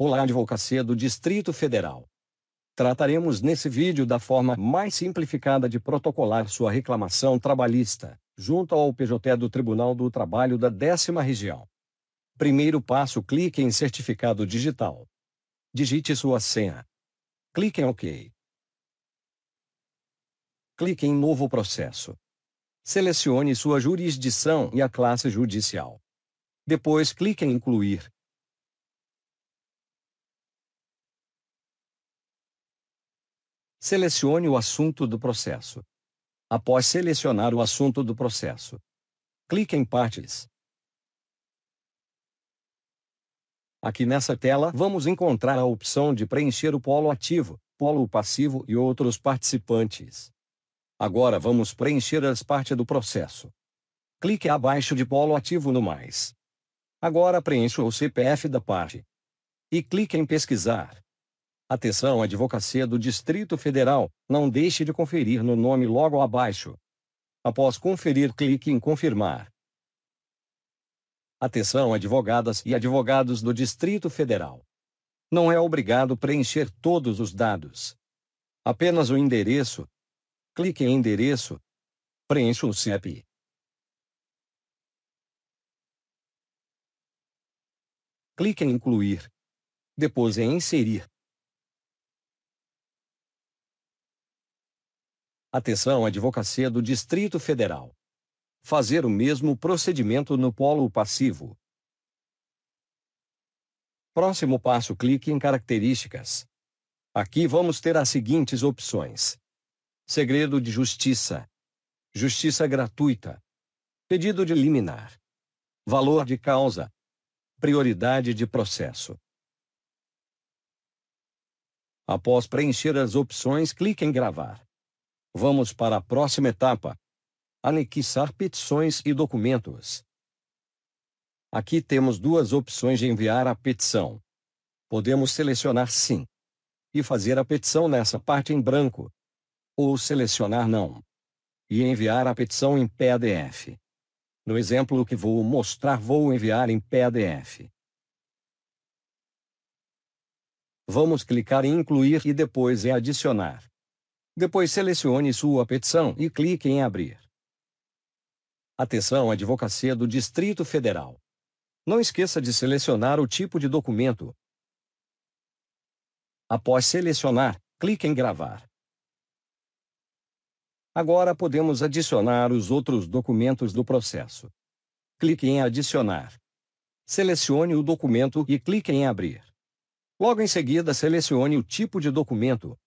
Olá, Advocacia do Distrito Federal. Trataremos nesse vídeo da forma mais simplificada de protocolar sua reclamação trabalhista, junto ao PJT do Tribunal do Trabalho da décima Região. Primeiro passo: clique em Certificado Digital. Digite sua senha. Clique em OK. Clique em Novo Processo. Selecione sua jurisdição e a classe judicial. Depois clique em Incluir Selecione o assunto do processo. Após selecionar o assunto do processo, clique em Partes. Aqui nessa tela, vamos encontrar a opção de preencher o polo ativo, polo passivo e outros participantes. Agora vamos preencher as partes do processo. Clique abaixo de polo ativo no mais. Agora preencha o CPF da parte. E clique em pesquisar. Atenção, Advocacia do Distrito Federal, não deixe de conferir no nome logo abaixo. Após conferir, clique em Confirmar. Atenção, advogadas e advogados do Distrito Federal. Não é obrigado preencher todos os dados. Apenas o endereço. Clique em Endereço. Preencha o CEP. Clique em Incluir. Depois em é Inserir. Atenção, Advocacia do Distrito Federal. Fazer o mesmo procedimento no polo passivo. Próximo passo, clique em Características. Aqui vamos ter as seguintes opções: Segredo de Justiça, Justiça Gratuita, Pedido de Liminar, Valor de Causa, Prioridade de Processo. Após preencher as opções, clique em Gravar. Vamos para a próxima etapa: anexar petições e documentos. Aqui temos duas opções de enviar a petição. Podemos selecionar Sim e fazer a petição nessa parte em branco, ou selecionar Não e enviar a petição em PDF. No exemplo que vou mostrar, vou enviar em PDF. Vamos clicar em Incluir e depois em Adicionar. Depois selecione sua petição e clique em Abrir. Atenção Advocacia do Distrito Federal. Não esqueça de selecionar o tipo de documento. Após selecionar, clique em Gravar. Agora podemos adicionar os outros documentos do processo. Clique em Adicionar. Selecione o documento e clique em Abrir. Logo em seguida, selecione o tipo de documento,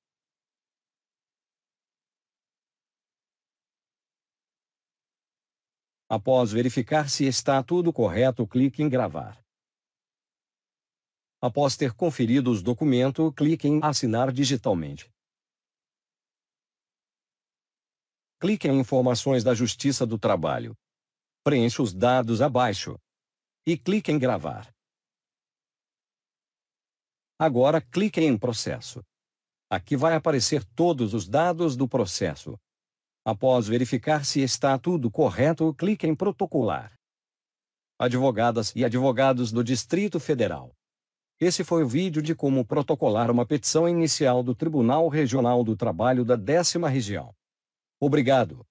Após verificar se está tudo correto, clique em Gravar. Após ter conferido os documentos, clique em Assinar digitalmente. Clique em Informações da Justiça do Trabalho. Preencha os dados abaixo. E clique em Gravar. Agora clique em Processo. Aqui vai aparecer todos os dados do processo. Após verificar se está tudo correto, clique em Protocolar. Advogadas e advogados do Distrito Federal. Esse foi o vídeo de como protocolar uma petição inicial do Tribunal Regional do Trabalho da 10 Região. Obrigado.